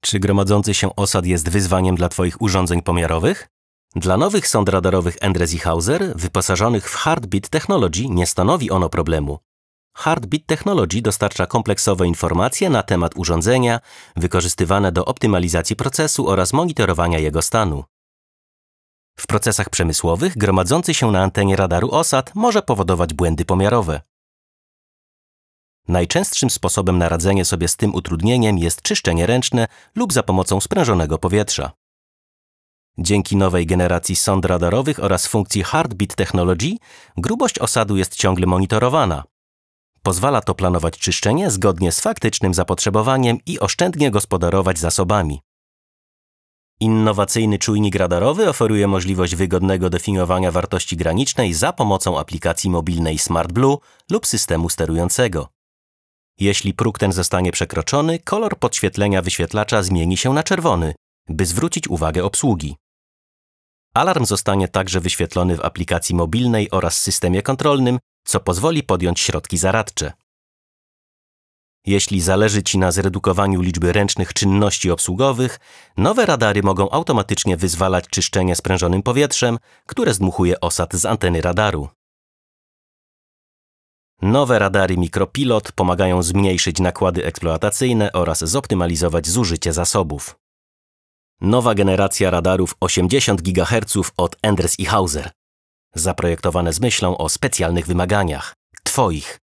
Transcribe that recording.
Czy gromadzący się osad jest wyzwaniem dla Twoich urządzeń pomiarowych? Dla nowych sond radarowych Endres i Hauser, wyposażonych w Heartbeat Technology, nie stanowi ono problemu. Heartbeat Technology dostarcza kompleksowe informacje na temat urządzenia, wykorzystywane do optymalizacji procesu oraz monitorowania jego stanu. W procesach przemysłowych gromadzący się na antenie radaru osad może powodować błędy pomiarowe. Najczęstszym sposobem na radzenie sobie z tym utrudnieniem jest czyszczenie ręczne lub za pomocą sprężonego powietrza. Dzięki nowej generacji sond radarowych oraz funkcji Heartbeat Technology grubość osadu jest ciągle monitorowana. Pozwala to planować czyszczenie zgodnie z faktycznym zapotrzebowaniem i oszczędnie gospodarować zasobami. Innowacyjny czujnik radarowy oferuje możliwość wygodnego definiowania wartości granicznej za pomocą aplikacji mobilnej SmartBlue lub systemu sterującego. Jeśli próg ten zostanie przekroczony, kolor podświetlenia wyświetlacza zmieni się na czerwony, by zwrócić uwagę obsługi. Alarm zostanie także wyświetlony w aplikacji mobilnej oraz systemie kontrolnym, co pozwoli podjąć środki zaradcze. Jeśli zależy Ci na zredukowaniu liczby ręcznych czynności obsługowych, nowe radary mogą automatycznie wyzwalać czyszczenie sprężonym powietrzem, które zdmuchuje osad z anteny radaru. Nowe radary Micropilot pomagają zmniejszyć nakłady eksploatacyjne oraz zoptymalizować zużycie zasobów. Nowa generacja radarów 80 GHz od Enders i Hauser. Zaprojektowane z myślą o specjalnych wymaganiach Twoich.